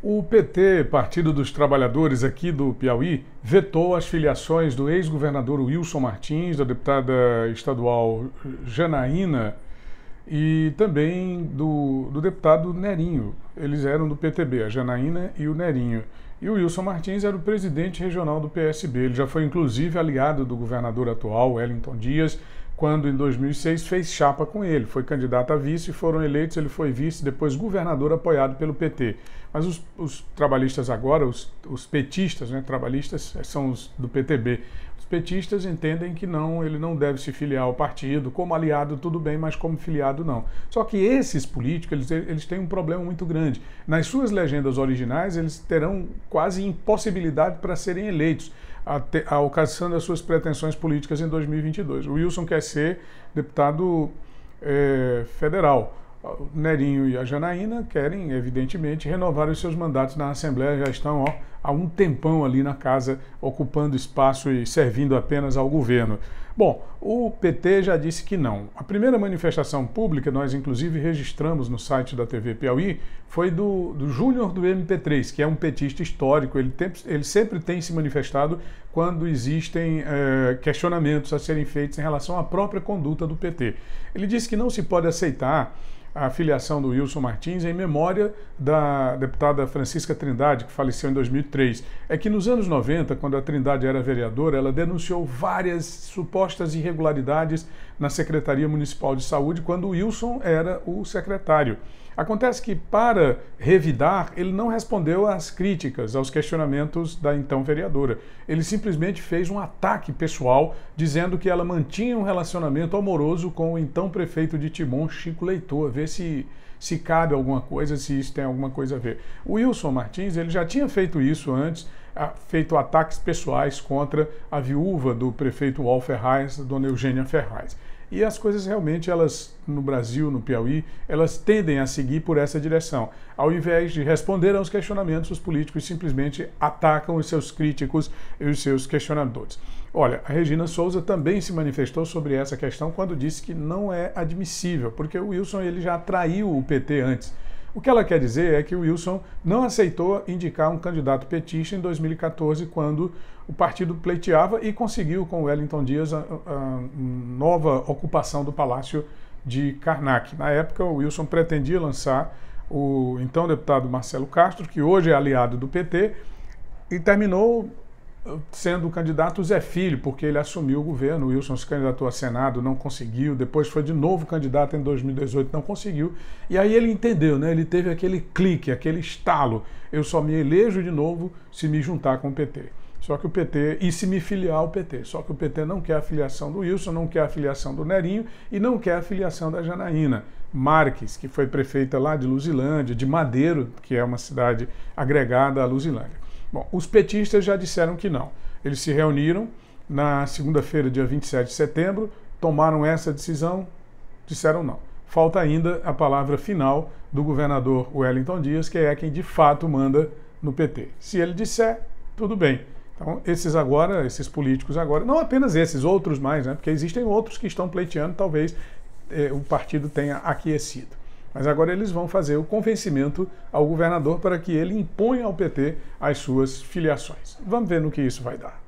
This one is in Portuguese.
O PT, Partido dos Trabalhadores aqui do Piauí, vetou as filiações do ex-governador Wilson Martins, da deputada estadual Janaína e também do, do deputado Nerinho. Eles eram do PTB, a Janaína e o Nerinho. E o Wilson Martins era o presidente regional do PSB. Ele já foi, inclusive, aliado do governador atual, Wellington Dias, quando, em 2006, fez chapa com ele. Foi candidato a vice, foram eleitos, ele foi vice, depois governador, apoiado pelo PT. Mas os, os trabalhistas agora, os, os petistas, né, trabalhistas, eh, são os do PTB petistas entendem que não, ele não deve se filiar ao partido, como aliado tudo bem, mas como filiado não. Só que esses políticos, eles, eles têm um problema muito grande. Nas suas legendas originais, eles terão quase impossibilidade para serem eleitos, a ocasião das alcançando as suas pretensões políticas em 2022. O Wilson quer ser deputado é, federal. O Nerinho e a Janaína querem, evidentemente, renovar os seus mandatos na Assembleia, já estão ó, há um tempão ali na casa, ocupando espaço e servindo apenas ao governo. Bom, o PT já disse que não. A primeira manifestação pública, nós inclusive registramos no site da TV Piauí, foi do, do Júnior do MP3, que é um petista histórico. Ele, tem, ele sempre tem se manifestado quando existem eh, questionamentos a serem feitos em relação à própria conduta do PT. Ele disse que não se pode aceitar a filiação do Wilson Martins em memória da deputada Francisca Trindade, que faleceu em 2013 é que nos anos 90, quando a Trindade era vereadora, ela denunciou várias supostas irregularidades na Secretaria Municipal de Saúde quando o Wilson era o secretário. Acontece que, para revidar, ele não respondeu às críticas, aos questionamentos da então vereadora. Ele simplesmente fez um ataque pessoal, dizendo que ela mantinha um relacionamento amoroso com o então prefeito de Timon, Chico Leitor. Vê se, se cabe alguma coisa, se isso tem alguma coisa a ver. O Wilson Martins ele já tinha feito isso isso antes, feito ataques pessoais contra a viúva do prefeito Wal Ferraz, dona Eugênia Ferraz. E as coisas realmente, elas no Brasil, no Piauí, elas tendem a seguir por essa direção. Ao invés de responder aos questionamentos, os políticos simplesmente atacam os seus críticos e os seus questionadores. Olha, a Regina Souza também se manifestou sobre essa questão quando disse que não é admissível, porque o Wilson ele já traiu o PT antes. O que ela quer dizer é que o Wilson não aceitou indicar um candidato petista em 2014, quando o partido pleiteava e conseguiu com Wellington Dias ah, ah, a, a nova ocupação do Palácio de Karnak. Na época, o Wilson pretendia lançar o então deputado Marcelo Castro, que hoje é aliado do PT, e terminou sendo o candidato Zé Filho, porque ele assumiu o governo. O Wilson se candidatou a Senado, não conseguiu. Depois foi de novo candidato em 2018, não conseguiu. E aí ele entendeu, né? Ele teve aquele clique, aquele estalo. Eu só me elejo de novo se me juntar com o PT. Só que o PT, e se me filiar ao PT. Só que o PT não quer a filiação do Wilson, não quer a filiação do Nerinho e não quer a filiação da Janaína. Marques, que foi prefeita lá de Luzilândia, de Madeiro, que é uma cidade agregada à Luzilândia. Bom, os petistas já disseram que não. Eles se reuniram na segunda-feira, dia 27 de setembro, tomaram essa decisão, disseram não. Falta ainda a palavra final do governador Wellington Dias, que é quem de fato manda no PT. Se ele disser, tudo bem. Então, esses agora, esses políticos agora, não apenas esses, outros mais, né? Porque existem outros que estão pleiteando, talvez eh, o partido tenha aquecido. Mas agora eles vão fazer o convencimento ao governador para que ele imponha ao PT as suas filiações. Vamos ver no que isso vai dar.